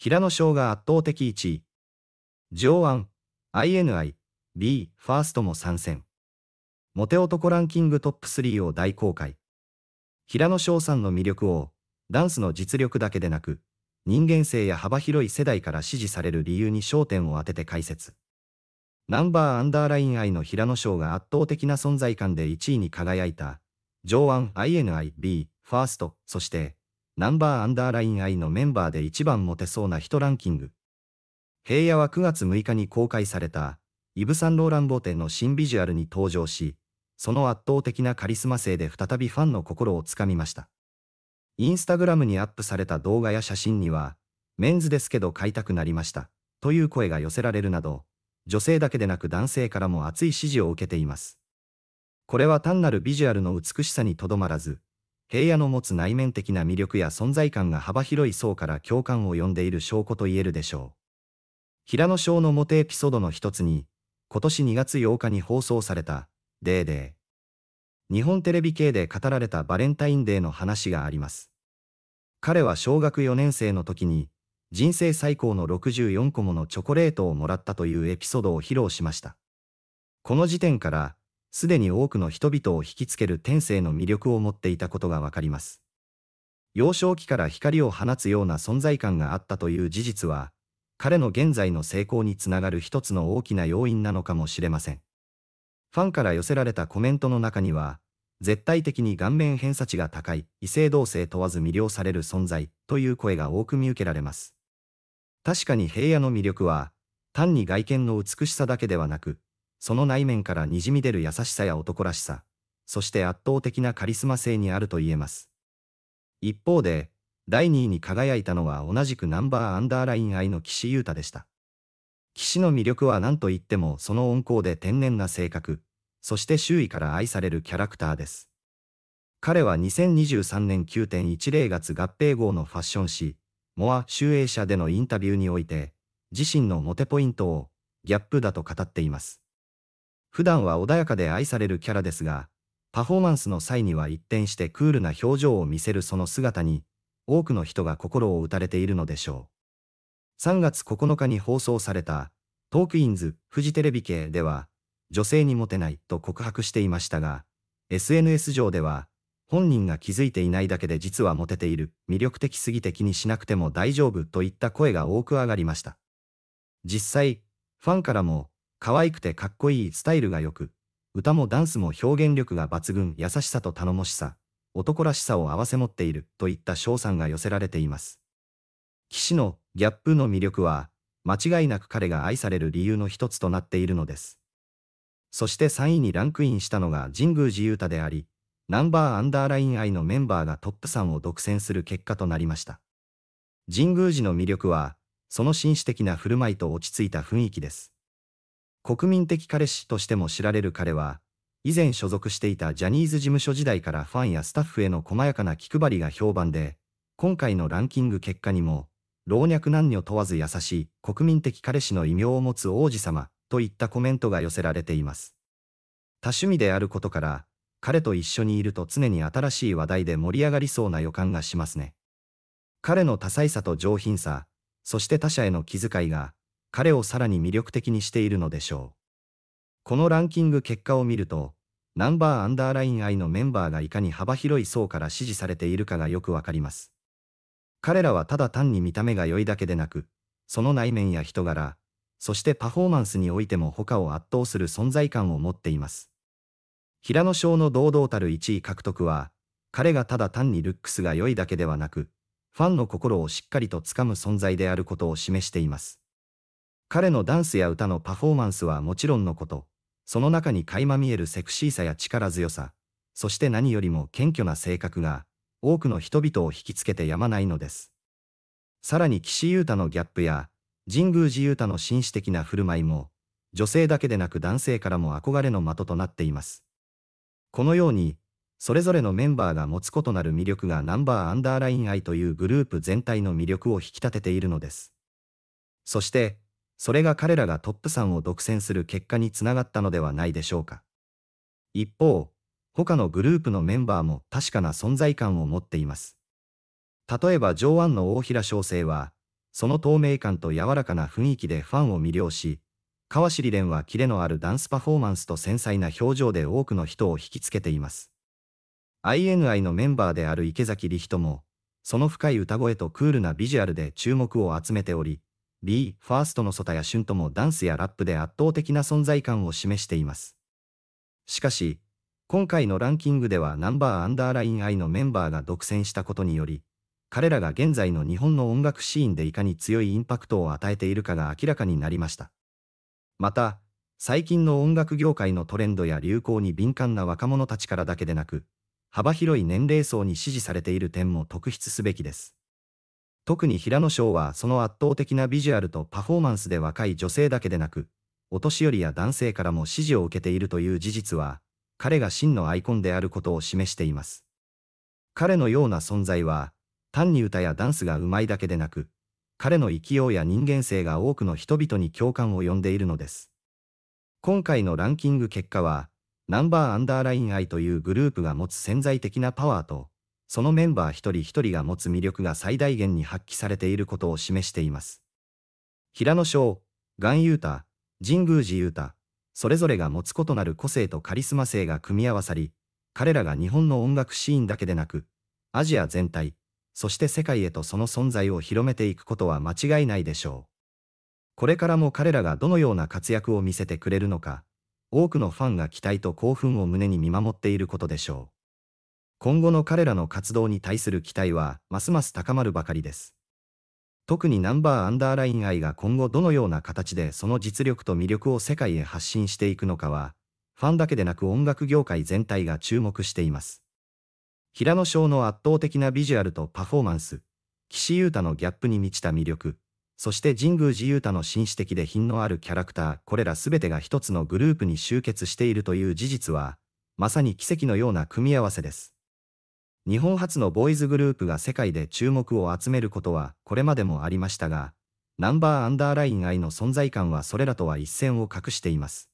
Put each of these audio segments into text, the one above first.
平野翔が圧倒的1位。上腕、INI、B、ファーストも参戦。モテ男ランキングトップ3を大公開。平野翔さんの魅力を、ダンスの実力だけでなく、人間性や幅広い世代から支持される理由に焦点を当てて解説。ナンバーアンダーライン愛の平野翔が圧倒的な存在感で1位に輝いた、上腕 INIB、ファースト、そして、ナンバーアンダーライン I のメンバーで一番モテそうな人ランキング。平野は9月6日に公開された、イブ・サンローラン・ボーテの新ビジュアルに登場し、その圧倒的なカリスマ性で再びファンの心をつかみました。インスタグラムにアップされた動画や写真には、メンズですけど買いたくなりました、という声が寄せられるなど、女性だけでなく男性からも熱い支持を受けています。これは単なるビジュアルの美しさにとどまらず、平野の持つ内面的な魅力や存在感が幅広い層から共感を呼んでいる証拠と言えるでしょう。平野賞のモテエピソードの一つに、今年2月8日に放送された、デーデー。日本テレビ系で語られたバレンタインデーの話があります。彼は小学4年生の時に、人生最高の64個ものチョコレートをもらったというエピソードを披露しました。この時点から、すでに多くの人々を引きつける天性の魅力を持っていたことがわかります。幼少期から光を放つような存在感があったという事実は、彼の現在の成功につながる一つの大きな要因なのかもしれません。ファンから寄せられたコメントの中には、絶対的に顔面偏差値が高い、異性同性問わず魅了される存在という声が多く見受けられます。確かに平野の魅力は、単に外見の美しさだけではなく、その内面からにじみ出る優しさや男らしさ、そして圧倒的なカリスマ性にあると言えます。一方で、第2位に輝いたのは同じくナンバーアンダーライン愛の岸優太でした。岸の魅力は何と言ってもその温厚で天然な性格、そして周囲から愛されるキャラクターです。彼は2023年9.10月合併号のファッション誌、モア・集英社でのインタビューにおいて、自身のモテポイントを、ギャップだと語っています。普段は穏やかで愛されるキャラですが、パフォーマンスの際には一転してクールな表情を見せるその姿に、多くの人が心を打たれているのでしょう。3月9日に放送された、トークインズ、フジテレビ系では、女性にモテないと告白していましたが、SNS 上では、本人が気づいていないだけで実はモテている、魅力的すぎて気にしなくても大丈夫といった声が多く上がりました。実際、ファンからも、可愛くてかっこいいスタイルが良く、歌もダンスも表現力が抜群、優しさと頼もしさ、男らしさを併せ持っているといった賞賛が寄せられています。騎士のギャップの魅力は、間違いなく彼が愛される理由の一つとなっているのです。そして3位にランクインしたのが神宮寺雄太であり、ナンバーアンダーライン愛のメンバーがトップ3を独占する結果となりました。神宮寺の魅力は、その紳士的な振る舞いと落ち着いた雰囲気です。国民的彼氏としても知られる彼は、以前所属していたジャニーズ事務所時代からファンやスタッフへの細やかな気配りが評判で、今回のランキング結果にも、老若男女問わず優しい国民的彼氏の異名を持つ王子様といったコメントが寄せられています。多趣味であることから、彼と一緒にいると常に新しい話題で盛り上がりそうな予感がしますね。彼の多彩さと上品さ、そして他者への気遣いが、彼をさらに魅力的にしているのでしょう。このランキング結果を見ると、ナンバーアンダーライン I のメンバーがいかに幅広い層から支持されているかがよくわかります。彼らはただ単に見た目が良いだけでなく、その内面や人柄、そしてパフォーマンスにおいても他を圧倒する存在感を持っています。平野翔の堂々たる1位獲得は、彼がただ単にルックスが良いだけではなく、ファンの心をしっかりとつかむ存在であることを示しています。彼のダンスや歌のパフォーマンスはもちろんのこと、その中に垣間見えるセクシーさや力強さ、そして何よりも謙虚な性格が、多くの人々を引きつけてやまないのです。さらに岸優太のギャップや、神宮寺優太の紳士的な振る舞いも、女性だけでなく男性からも憧れの的となっています。このように、それぞれのメンバーが持つ異なる魅力がナンバーアンダーライン愛というグループ全体の魅力を引き立てているのです。そして、それが彼らがトップ3を独占する結果につながったのではないでしょうか。一方、他のグループのメンバーも確かな存在感を持っています。例えば上腕の大平小生は、その透明感と柔らかな雰囲気でファンを魅了し、川尻蓮はキレのあるダンスパフォーマンスと繊細な表情で多くの人を引きつけています。INI のメンバーである池崎理人も、その深い歌声とクールなビジュアルで注目を集めており、B、ファーストのソタやシュンともダンスやラップで圧倒的な存在感を示しています。しかし、今回のランキングではナンバーアンダーライン I のメンバーが独占したことにより、彼らが現在の日本の音楽シーンでいかに強いインパクトを与えているかが明らかになりました。また、最近の音楽業界のトレンドや流行に敏感な若者たちからだけでなく、幅広い年齢層に支持されている点も特筆すべきです。特に平野翔はその圧倒的なビジュアルとパフォーマンスで若い女性だけでなく、お年寄りや男性からも支持を受けているという事実は、彼が真のアイコンであることを示しています。彼のような存在は、単に歌やダンスが上手いだけでなく、彼の生きようや人間性が多くの人々に共感を呼んでいるのです。今回のランキング結果は、ナンバーアンダーライン愛というグループが持つ潜在的なパワーと、そのメンバー一人一人が持つ魅力が最大限に発揮されていることを示しています。平野翔、岩優太、神宮寺優太、それぞれが持つ異なる個性とカリスマ性が組み合わさり、彼らが日本の音楽シーンだけでなく、アジア全体、そして世界へとその存在を広めていくことは間違いないでしょう。これからも彼らがどのような活躍を見せてくれるのか、多くのファンが期待と興奮を胸に見守っていることでしょう。今後の彼らの活動に対する期待は、ますます高まるばかりです。特にナンバーアンダーライン愛が今後どのような形でその実力と魅力を世界へ発信していくのかは、ファンだけでなく音楽業界全体が注目しています。平野翔の圧倒的なビジュアルとパフォーマンス、岸優太のギャップに満ちた魅力、そして神宮寺優太の紳士的で品のあるキャラクター、これら全てが一つのグループに集結しているという事実は、まさに奇跡のような組み合わせです。日本初のボーイズグループが世界で注目を集めることはこれまでもありましたが、ナンバーアンダーライン愛の存在感はそれらとは一線を画しています。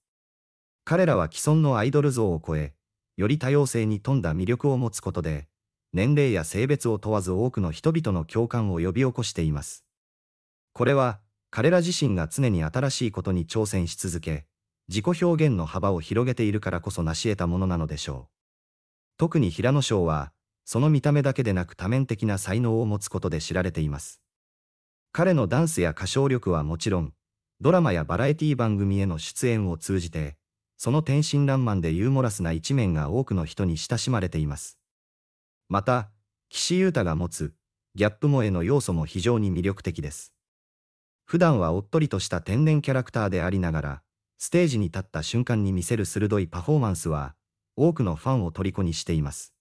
彼らは既存のアイドル像を超え、より多様性に富んだ魅力を持つことで、年齢や性別を問わず多くの人々の共感を呼び起こしています。これは、彼ら自身が常に新しいことに挑戦し続け、自己表現の幅を広げているからこそ成し得たものなのでしょう。特に平野翔は、その見た目だけでなく多面的な才能を持つことで知られています。彼のダンスや歌唱力はもちろん、ドラマやバラエティ番組への出演を通じて、その天真爛漫でユーモラスな一面が多くの人に親しまれています。また、岸優太が持つ、ギャップ萌えの要素も非常に魅力的です。普段はおっとりとした天然キャラクターでありながら、ステージに立った瞬間に見せる鋭いパフォーマンスは、多くのファンを虜にしています。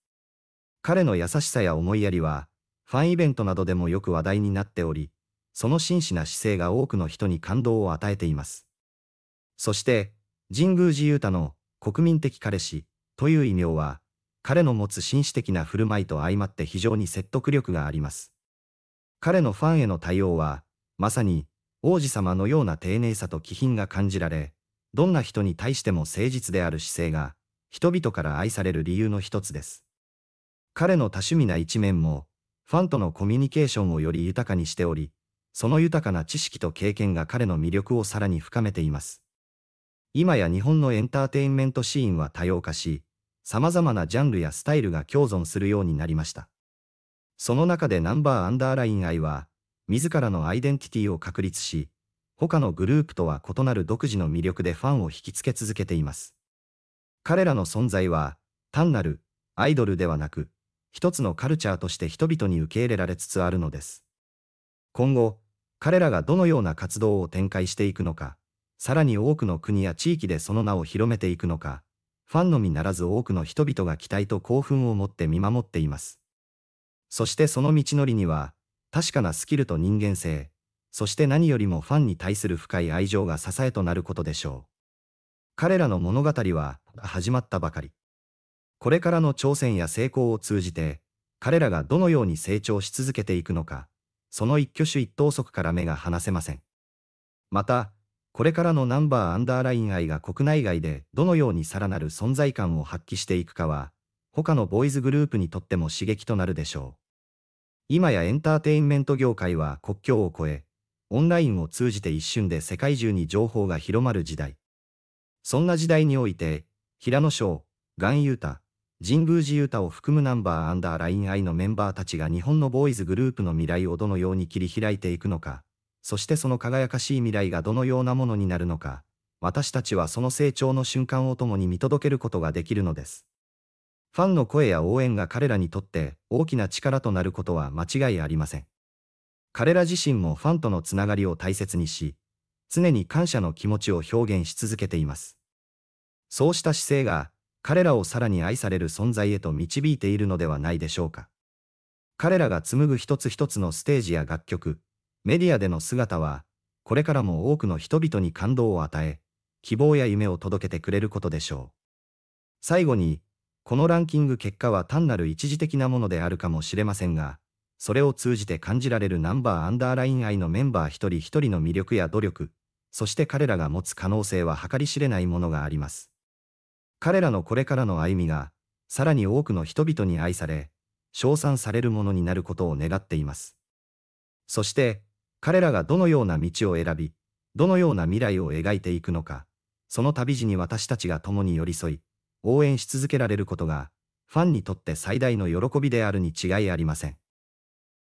彼の優しさや思いやりは、ファンイベントなどでもよく話題になっており、その真摯な姿勢が多くの人に感動を与えています。そして、神宮寺勇太の国民的彼氏という異名は、彼の持つ紳士的な振る舞いと相まって非常に説得力があります。彼のファンへの対応は、まさに王子様のような丁寧さと気品が感じられ、どんな人に対しても誠実である姿勢が、人々から愛される理由の一つです。彼の多趣味な一面も、ファンとのコミュニケーションをより豊かにしており、その豊かな知識と経験が彼の魅力をさらに深めています。今や日本のエンターテインメントシーンは多様化し、様々なジャンルやスタイルが共存するようになりました。その中でナンバーアンダーライン愛は、自らのアイデンティティを確立し、他のグループとは異なる独自の魅力でファンを引きつけ続けています。彼らの存在は、単なる、アイドルではなく、一つのカルチャーとして人々に受け入れられつつあるのです。今後、彼らがどのような活動を展開していくのか、さらに多くの国や地域でその名を広めていくのか、ファンのみならず多くの人々が期待と興奮を持って見守っています。そしてその道のりには、確かなスキルと人間性、そして何よりもファンに対する深い愛情が支えとなることでしょう。彼らの物語は始まったばかり。これからの挑戦や成功を通じて、彼らがどのように成長し続けていくのか、その一挙手一投足から目が離せません。また、これからのナンバーアンダーライン愛が国内外でどのようにさらなる存在感を発揮していくかは、他のボーイズグループにとっても刺激となるでしょう。今やエンターテインメント業界は国境を越え、オンラインを通じて一瞬で世界中に情報が広まる時代。そんな時代において、平野翔、岩優太、神宮寺ユ太を含むナンバーアンダーライン I のメンバーたちが日本のボーイズグループの未来をどのように切り開いていくのか、そしてその輝かしい未来がどのようなものになるのか、私たちはその成長の瞬間を共に見届けることができるのです。ファンの声や応援が彼らにとって大きな力となることは間違いありません。彼ら自身もファンとのつながりを大切にし、常に感謝の気持ちを表現し続けています。そうした姿勢が彼らをさらに愛される存在へと導いているのではないでしょうか。彼らが紡ぐ一つ一つのステージや楽曲、メディアでの姿は、これからも多くの人々に感動を与え、希望や夢を届けてくれることでしょう。最後に、このランキング結果は単なる一時的なものであるかもしれませんが、それを通じて感じられるナンバーアンダーライン愛のメンバー一人一人の魅力や努力、そして彼らが持つ可能性は計り知れないものがあります。彼らのこれからの歩みが、さらに多くの人々に愛され、称賛されるものになることを願っています。そして、彼らがどのような道を選び、どのような未来を描いていくのか、その旅路に私たちが共に寄り添い、応援し続けられることが、ファンにとって最大の喜びであるに違いありません。